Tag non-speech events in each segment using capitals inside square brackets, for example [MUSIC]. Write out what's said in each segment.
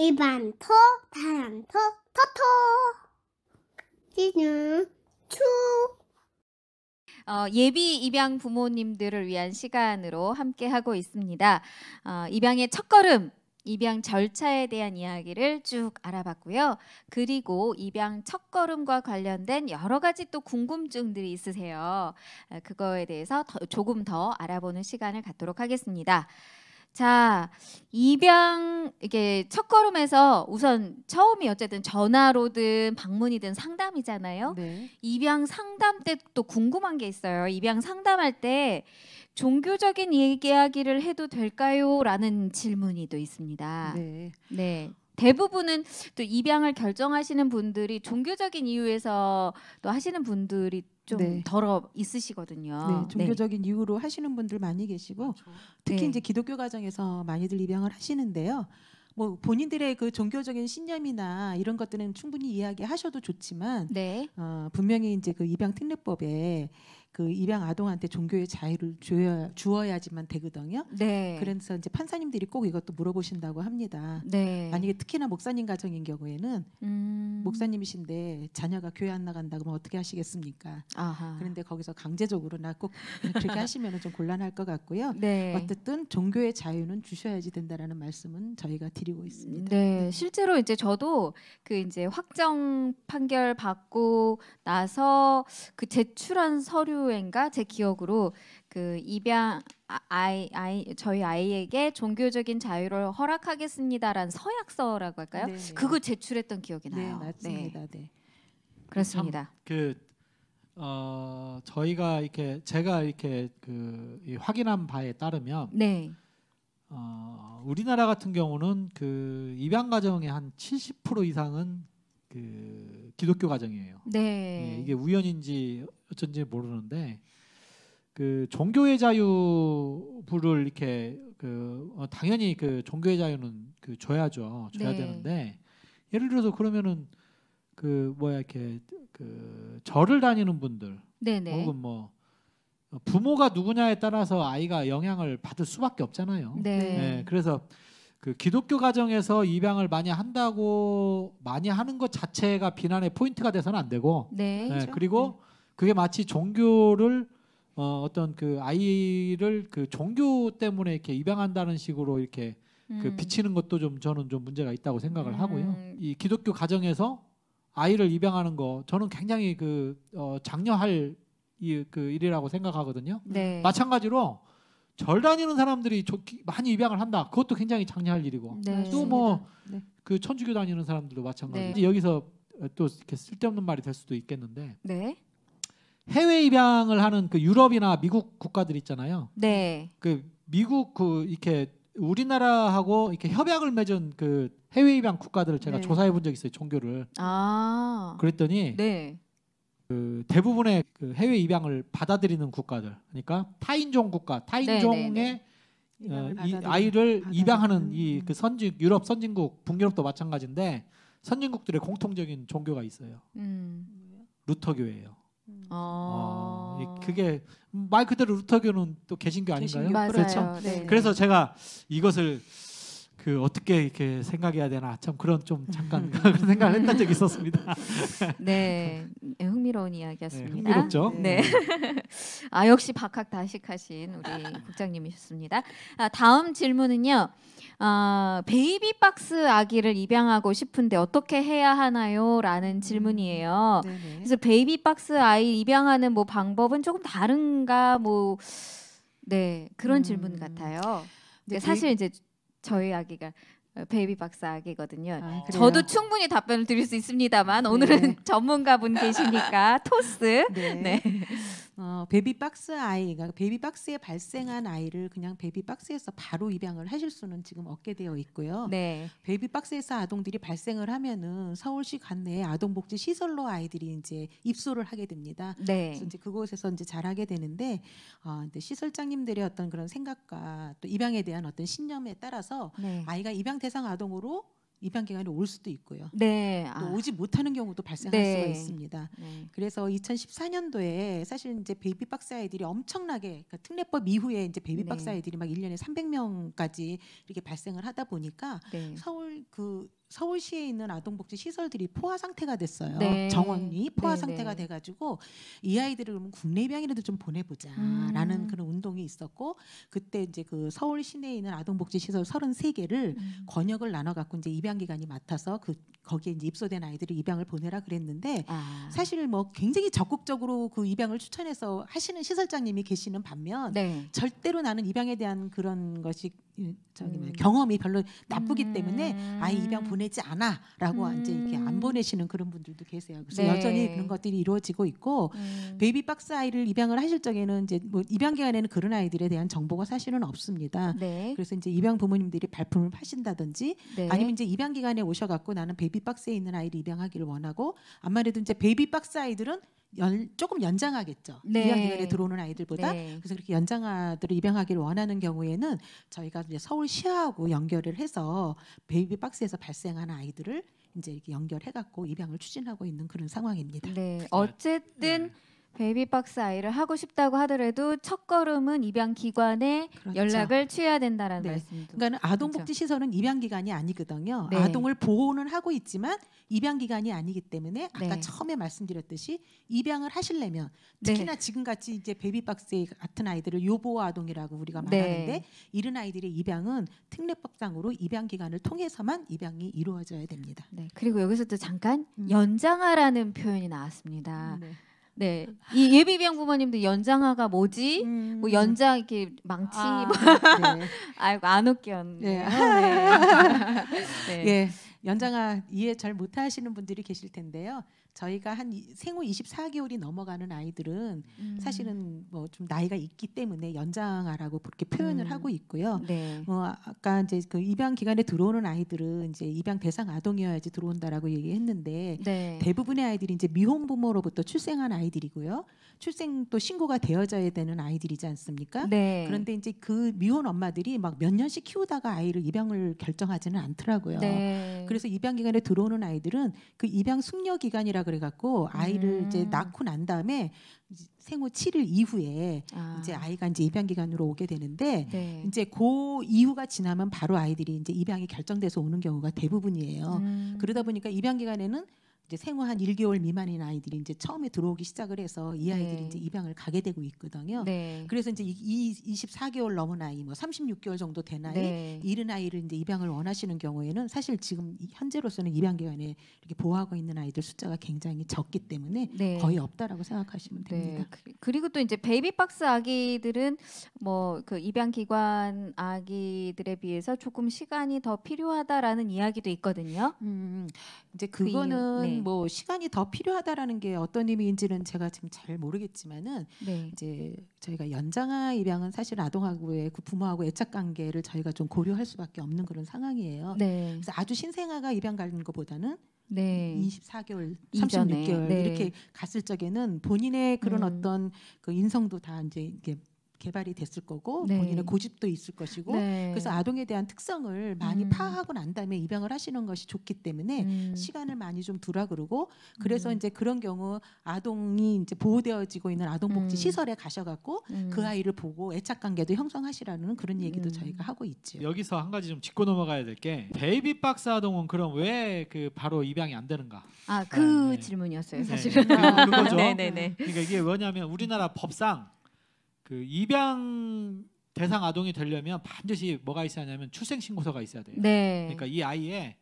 일반토, 다람토, 토토. 지는 추. 어, 예비 입양 부모님들을 위한 시간으로 함께 하고 있습니다. 어, 입양의 첫 걸음 입양 절차에 대한 이야기를 쭉 알아봤고요. 그리고 입양 첫걸음과 관련된 여러 가지 또 궁금증들이 있으세요. 어, 그거에 대해서 더, 조금 더 알아보는 시간을 갖도록 하겠습니다. 자, 입양 이게 첫 걸음에서 우선 처음이 어쨌든 전화로든 방문이든 상담이잖아요. 네. 입양 상담 때 또 궁금한 게 있어요. 입양 상담할 때 종교적인 얘기하기를 해도 될까요?라는 질문이 또 있습니다. 네. 네. 대부분은 또 입양을 결정하시는 분들이 종교적인 이유에서 또 하시는 분들이 좀 네. 덜어 있으시거든요. 네, 네, 종교적인 이유로 하시는 분들 많이 계시고 맞아. 그렇죠. 특히 네. 이제 기독교 가정에서 많이들 입양을 하시는데요. 뭐 본인들의 그 종교적인 신념이나 이런 것들은 충분히 이야기하셔도 좋지만 네. 어, 분명히 이제 그 입양 특례법에 그 입양 아동한테 종교의 자유를 주어야, 주어야지만 되거든요. 네. 그래서 이제 판사님들이 꼭 이것도 물어보신다고 합니다. 네. 만약에 특히나 목사님 가정인 경우에는 음. 목사님이신데 자녀가 교회 안 나간다 그러면 어떻게 하시겠습니까? 아하. 그런데 거기서 강제적으로 나 꼭 그렇게 하시면 좀 곤란할 것 같고요. 네. 어쨌든 종교의 자유는 주셔야지 된다라는 말씀은 저희가 드리고 있습니다. 네. 실제로 이제 저도 그 이제 확정 판결 받고 나서 그 제출한 서류 2 0 1 2가제 기억으로 그 입양 아, 아이, 아이 저희 아이에게 종교적인 자유를 허락하겠습니다라는 서약서라고 할까요? 네. 그거 제출했던 기억이 네, 나요. 네, 맞습니다. 네. 네. 그렇습니다. 그 어, 저희가 이렇게 제가 이렇게 그 확인한 바에 따르면 네. 어, 우리나라 같은 경우는 그 입양 가정의 한 70% 이상은 그 기독교 가정이에요. 네. 예, 이게 우연인지 어쩐지 모르는데 그 종교의 자유를 이렇게 그 어, 당연히 그 종교의 자유는 그 줘야죠. 줘야 네. 되는데 예를 들어서 그러면은 그 뭐야 이렇게 그 절을 다니는 분들 네네. 네. 혹은 뭐 어, 부모가 누구냐에 따라서 아이가 영향을 받을 수밖에 없잖아요. 네. 네. 그래서 그 기독교 가정에서 입양을 많이 한다고 많이 하는 것 자체가 비난의 포인트가 돼서는 안 되고, 네, 예, 그렇죠. 네 그리고 그게 마치 종교를 어, 어떤 그 아이를 그 종교 때문에 이렇게 입양한다는 식으로 이렇게 그 음. 그 비치는 것도 좀 저는 좀 문제가 있다고 생각을 음. 하고요. 이 기독교 가정에서 아이를 입양하는 거 저는 굉장히 그 어, 장려할 이, 그 일이라고 생각하거든요. 네. 마찬가지로 절 다니는 사람들이 좋기, 많이 입양을 한다. 그것도 굉장히 장려할 일이고 네. 또뭐 네. 그 천주교 다니는 사람들도 마찬가지. 네. 여기서 또 이렇게 쓸데없는 말이 될 수도 있겠는데 네. 해외 입양을 하는 그 유럽이나 미국 국가들 있잖아요. 네. 그 미국 그 이렇게 우리나라하고 이렇게 협약을 맺은 그 해외 입양 국가들을 제가 네. 조사해 본 적 있어요. 종교를. 아. 그랬더니 네. 그 대부분의 그 해외 입양을 받아들이는 국가들. 그러니까 타인종 국가, 타인종의 네, 네, 네. 어, 이 아이를 입양하는 이그 음. 선진 유럽 선진국 북유럽도 마찬가지인데 선진국들의 공통적인 종교가 있어요. 음. 루터 교예요 음. 아. 어, 그게 말 그대로 루터교는 또계신게 아닌가요? 개신 맞아요. 그렇죠. 네. 그래서 제가 이것을 그 어떻게 이렇게 생각해야 되나 참 그런 좀 잠깐 음. 그런 생각을 했던 적이 있었습니다. [LAUGHS] 네. 네, 흥미로운 이야기였습니다. 네, 흥미롭죠? 네. 네. [LAUGHS] 아 역시 박학다식하신 우리 국장님이셨습니다. 아, 다음 질문은요. 아, 베이비박스 아기를 입양하고 싶은데 어떻게 해야 하나요? 라는 음, 질문이에요. 그래서 베이비박스 아이 입양하는 뭐 방법은 조금 다른가 뭐 네, 그런 음. 질문 같아요. 네, 사실 이제 저희 아기가 베이비 박사학이거든요. 아, 저도 충분히 답변을 드릴 수 있습니다만 네. 오늘은 [LAUGHS] 전문가분 계시니까 [LAUGHS] 토스. 네. 네. 어, 베이비 박스 아이가 그러니까 베이비 박스에 발생한 아이를 그냥 베이비 박스에서 바로 입양을 하실 수는 지금 없게 되어 있고요. 네. 베이비 박스에서 아동들이 발생을 하면은 서울시 관내에 아동복지 시설로 아이들이 이제 입소를 하게 됩니다. 네. 그래서 이제 그곳에서 이제 자라게 되는데 어, 이제 시설장님들의 어떤 그런 생각과 또 입양에 대한 어떤 신념에 따라서 네. 아이가 입양 되 해상 아동으로 입양 기간이 올 수도 있고요. 네. 또 아. 오지 못하는 경우도 발생할 네. 수가 있습니다. 네. 그래서 2014년도에 사실 이제 베이비박스 아이들이 엄청나게 그러니까 특례법 이후에 이제 베이비박스 네. 아이들이 막 1년에 300명까지 이렇게 발생을 하다 보니까 네. 서울 그 서울시에 있는 아동복지 시설들이 포화 상태가 됐어요. 네. 정원이 포화 네, 상태가 네. 돼가지고 이 아이들을 그러면 국내 입양이라도 좀 보내보자라는 음. 그런 운동이 있었고 그때 이제 그 서울 시내에 있는 아동복지 시설 33개를 음. 권역을 나눠 갖고 이제 입양 기관이 맡아서 그 거기에 이제 입소된 아이들을 입양을 보내라 그랬는데 아. 사실 뭐 굉장히 적극적으로 그 입양을 추천해서 하시는 시설장님이 계시는 반면 네. 절대로 나는 입양에 대한 그런 것이 저기 음. 경험이 별로 나쁘기 음. 때문에 아예 입양 보내지 않아라고 음. 이제 이렇게 안 음. 보내시는 그런 분들도 계세요. 그래서 네. 여전히 그런 것들이 이루어지고 있고 음. 베이비 박스 아이를 입양을 하실 적에는 이제 뭐 입양 기간에는 그런 아이들에 대한 정보가 사실은 없습니다. 네. 그래서 이제 입양 부모님들이 발품을 파신다든지 네. 아니면 이제 입양 기간에 오셔갖고 나는 베이비 박스에 있는 아이를 입양하기를 원하고 아무래도 이제 베이비 박스 아이들은 연, 조금 연장하겠죠. 네. 2학 2학년에 들어오는 아이들보다 네. 그래서 그렇게 연장아들을 입양하기를 원하는 경우에는 저희가 이제 서울시하고 연결을 해서 베이비 박스에서 발생하는 아이들을 이제 이렇게 연결해 갖고 입양을 추진하고 있는 그런 상황입니다. 네. 네. 어쨌든 네. 베이비박스 아이를 하고 싶다고 하더라도 첫 걸음은 입양 기관에 그렇죠. 연락을 취해야 된다라는 네. 말씀입니다. 그러니까 그렇죠. 아동복지 시설은 입양 기관이 아니거든요. 네. 아동을 보호는 하고 있지만 입양 기관이 아니기 때문에 아까 네. 처음에 말씀드렸듯이 입양을 하시려면 네. 특히나 지금같이 이제 베이비박스 같은 아이들을 요보 아동이라고 우리가 네. 말하는데 이런 아이들의 입양은 특례법상으로 입양 기관을 통해서만 입양이 이루어져야 됩니다. 네. 그리고 여기서 또 잠깐 음. 연장하라는 표현이 나왔습니다. 네. 이 예비비양 부모님들 연장아가 뭐지? 뭐 음. 뭐 연장 이렇게 망치 아. 뭐 네. [LAUGHS] 아이고 안 웃겼네. 네. 네. [LAUGHS] 예. 네. 연장아 이해 잘 못하시는 분들이 계실 텐데요. 저희가 한 생후 24개월이 넘어가는 아이들은 음. 사실은 뭐 좀 나이가 있기 때문에 연장아라고 그렇게 표현을 음. 하고 있고요. 네. 뭐 아까 이제 그 입양 기간에 들어오는 아이들은 이제 입양 대상 아동이어야지 들어온다라고 얘기했는데 네. 대부분의 아이들이 이제 미혼 부모로부터 출생한 아이들이고요. 출생 또 신고가 되어져야 되는 아이들이지 않습니까? 네. 그런데 이제 그 미혼 엄마들이 막 몇 년씩 키우다가 아이를 입양을 결정하지는 않더라고요. 네. 그래서 입양 기간에 들어오는 아이들은 그 입양 숙려 기간이라고 그래갖고 아이를 음. 이제 낳고 난 다음에 생후 7일 이후에 아. 이제 아이가 이제 입양 기간으로 오게 되는데 네. 이제 그 이후가 지나면 바로 아이들이 이제 입양이 결정돼서 오는 경우가 대부분이에요. 음. 그러다 보니까 입양 기간에는 이제 생후 한 1개월 미만인 아이들이 이제 처음에 들어오기 시작을 해서 이 네. 아이들이 네. 이제 입양을 가게 되고 있거든요. 네. 그래서 이제 이, 이 24개월 넘은 아이, 뭐 36개월 정도 된 아이, 네. 이른 아이를 이제 입양을 원하시는 경우에는 사실 지금 현재로서는 입양 기관에 이렇게 보호하고 있는 아이들 숫자가 굉장히 적기 때문에 네. 거의 없다라고 생각하시면 네. 됩니다. 네. 그리고 또 이제 베이비박스 아기들은 뭐 그 입양 기관 아기들에 비해서 조금 시간이 더 필요하다라는 이야기도 있거든요. 음, 음. 이제 그거는 그 이유, 네. 음. 뭐 시간이 더 필요하다라는 게 어떤 의미인지는 제가 지금 잘 모르겠지만은 네. 이제 저희가 연장아 입양은 사실 아동하고의 그 부모하고 애착 관계를 저희가 좀 고려할 수밖에 없는 그런 상황이에요. 네. 그래서 아주 신생아가 입양 가는 것보다는 네. 24개월, 이전에. 36개월 이렇게 갔을 적에는 본인의 그런 음. 어떤 그 인성도 다 이제 이게 개발이 됐을 거고 네. 본인의 고집도 있을 것이고 네. 그래서 아동에 대한 특성을 많이 음. 파악하고 난 다음에 입양을 하시는 것이 좋기 때문에 음. 시간을 많이 좀 두라 그러고 그래서 음. 이제 그런 경우 아동이 이제 보호되어지고 있는 아동복지 음. 시설에 가셔갖고 음. 그 아이를 보고 애착 관계도 형성하시라는 그런 얘기도 음. 저희가 하고 있죠. 여기서 한 가지 좀 짚고 넘어가야 될 게 베이비 박스 아동은 그럼 왜 그 바로 입양이 안 되는가? 아그 아, 네. 그 네. 질문이었어요 네, 사실은. 네. 그, 그거죠. 네네네. [LAUGHS] 네, 그러니까 이게 뭐냐면 우리나라 법상 그 입양 대상 아동이 되려면 반드시 뭐가 있어야 하냐면 출생 신고서가 있어야 돼요. 네. 그러니까 이 아이의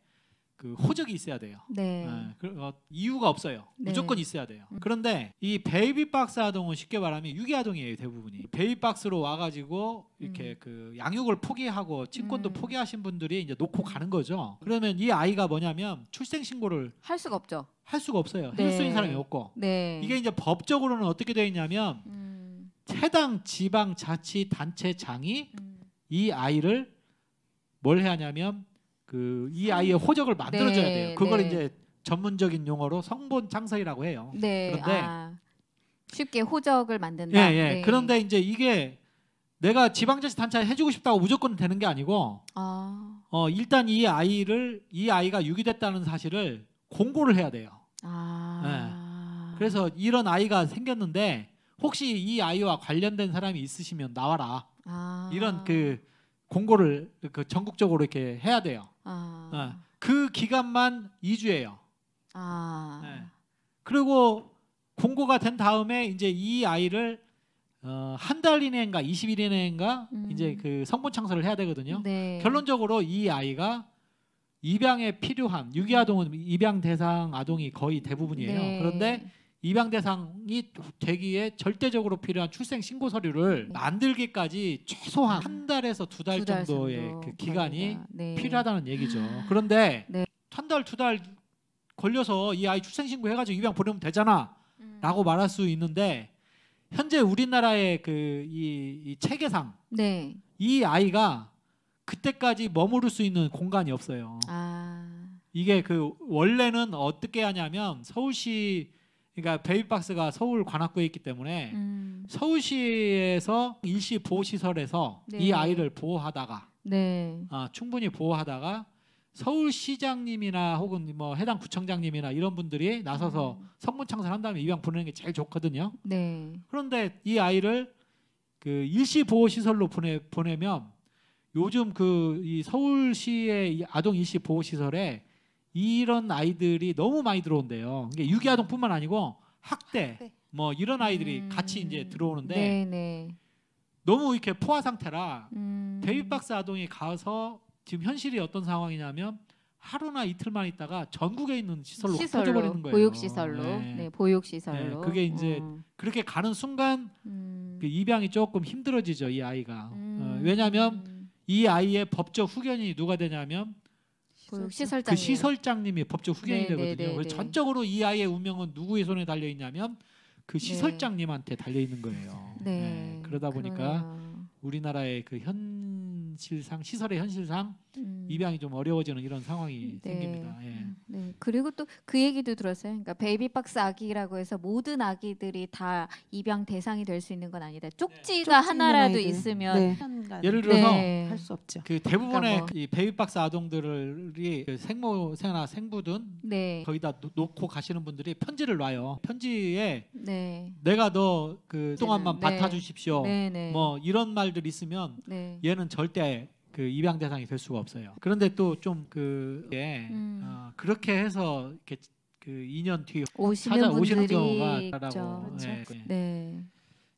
그 호적이 있어야 돼요. 네. 네. 그, 어, 이유가 없어요. 네. 무조건 있어야 돼요. 음. 그런데 이 베이비박스 아동은 쉽게 말하면 유기아동이에요 대부분이. 베이비박스로 와가지고 이렇게 음. 그 양육을 포기하고 친권도 음. 포기하신 분들이 이제 놓고 가는 거죠. 그러면 이 아이가 뭐냐면 출생 신고를 할 수가 없죠. 할 수가 없어요. 네. 해수 있는 사람이 없고 네. 이게 이제 법적으로는 어떻게 되어 있냐면 음. 해당 지방 자치 단체장이 음. 이 아이를 뭘 해야 하냐면 그 이 아이의 호적을 만들어 줘야 돼요. 네, 그걸 네. 이제 전문적인 용어로 성본 창설이라고 해요. 네. 그런데 아, 쉽게 호적을 만든다. 예, 예. 네. 그런데 이제 이게 내가 지방자치단체 해주고 싶다고 무조건 되는 게 아니고 아. 어, 일단 이 아이를 이 아이가 유기됐다는 사실을 공고를 해야 돼요. 아. 예. 그래서 이런 아이가 생겼는데 혹시 이 아이와 관련된 사람이 있으시면 나와라. 아. 이런 그 공고를 그 전국적으로 이렇게 해야 돼요. 아. 어, 그 기간만 2주예요. 아. 네. 그리고 공고가 된 다음에 이제 이 아이를 어, 한달 이내인가 20일 이내인가 음. 이제 그 성분 창설을 해야 되거든요. 네. 결론적으로 이 아이가 입양에 필요한 유기아동은 입양 대상 아동이 거의 대부분이에요. 네. 그런데 입양 대상이 되기에 절대적으로 필요한 출생 신고 서류를 네. 만들기까지 최소한 음. 한 달에서 두달 두달 정도의 정도 그 기간이 네. 필요하다는 얘기죠. 그런데 네. 한달 두 달 걸려서 이 아이 출생 신고 해가지고 입양 보내면 되잖아라고 음. 말할 수 있는데 현재 우리나라의 그이 이 체계상 네. 이 아이가 그때까지 머무를 수 있는 공간이 없어요. 아. 이게 그 원래는 어떻게 하냐면 서울시 그러니까 베이비박스가 서울 관악구에 있기 때문에 음. 서울시에서 일시 보호 시설에서 네. 이 아이를 보호하다가 네. 아, 충분히 보호하다가 서울시장님이나 혹은 뭐 해당 구청장님이나 이런 분들이 나서서 음. 성문 창설한 다음에 입양 보내는 게 제일 좋거든요. 네. 그런데 이 아이를 그 일시 보호 시설로 보내 보내면 요즘 그이 서울시의 이 아동 일시 보호 시설에 이런 아이들이 너무 많이 들어온대요. 그러니까 유기아동뿐만 아니고 학대, 학대. 아, 네. 뭐 이런 아이들이 음. 같이 이제 들어오는데 네네. 네. 너무 이렇게 포화 상태라 음. 데이박스 아동이 가서 지금 현실이 어떤 상황이냐면 하루나 이틀만 있다가 전국에 있는 시설로 시설로 버리는 거예요. 보육 시설로, 네, 네 보육 시설로. 네, 그게 이제 음. 그렇게 가는 순간 음. 그 입양이 조금 힘들어지죠 이 아이가. 어, 음. 왜냐하면 이 아이의 법적 후견이 인 누가 되냐면 그 시설장 그 시설장님이 법적 후견인되거든요 네 네, 네, 네, 전적으로 이 아이의 운명은 누구의 손에 달려 있냐면 그 네. 시설장님한테 달려 있는 거예요. 그러다 보니까 그러네요. 우리나라의 그현 현실상 시설의 현실상 음. 입양이 좀 어려워지는 이런 상황이 네. 생깁니다. 예. 네. 그리고 또 그 얘기도 들었어요. 그러니까 베이비박스 아기라고 해서 모든 아기들이 다 입양 대상이 될 수 있는 건 아니다. 쪽지가 네. 쪽지 하나라도 아이들. 있으면 네. 예를 들어서 네. 할수 없죠. 그 대부분의 그러니까 뭐. 이 베이비박스 아동들이 그 생모세나 생부든 네. 거의 다 놓고 가시는 분들이 편지를 놔요. 편지에 네. 내가 너 그 동안만 네. 받아주십시오. 네. 네. 뭐 이런 말들 있으면 네. 얘는 절대 네, 그 입양 대상이 될 수가 없어요. 그런데 또 좀그 예, 음. 어, 그렇게 해서 이렇게 그 2년 뒤오 찾아오시는 경우가 라고그 네, 그렇죠. 네. 네.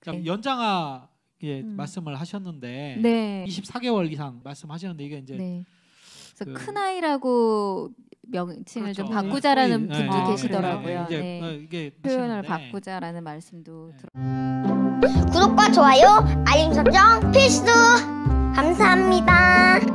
자, 그 연장아 예, 음. 말씀을 하셨는데 네. 24개월 이상 말씀하셨는데 이게 이제 네. 그래서 그 큰 아이라고 명칭을 그렇죠. 바꾸자라는 네, 분도 네, 계시더라고요. 이제 네. 어, 이게 표현을 바꾸자라는 말씀도 들었. 구독과 좋아요, 알림 설정 필수. 감사합니다.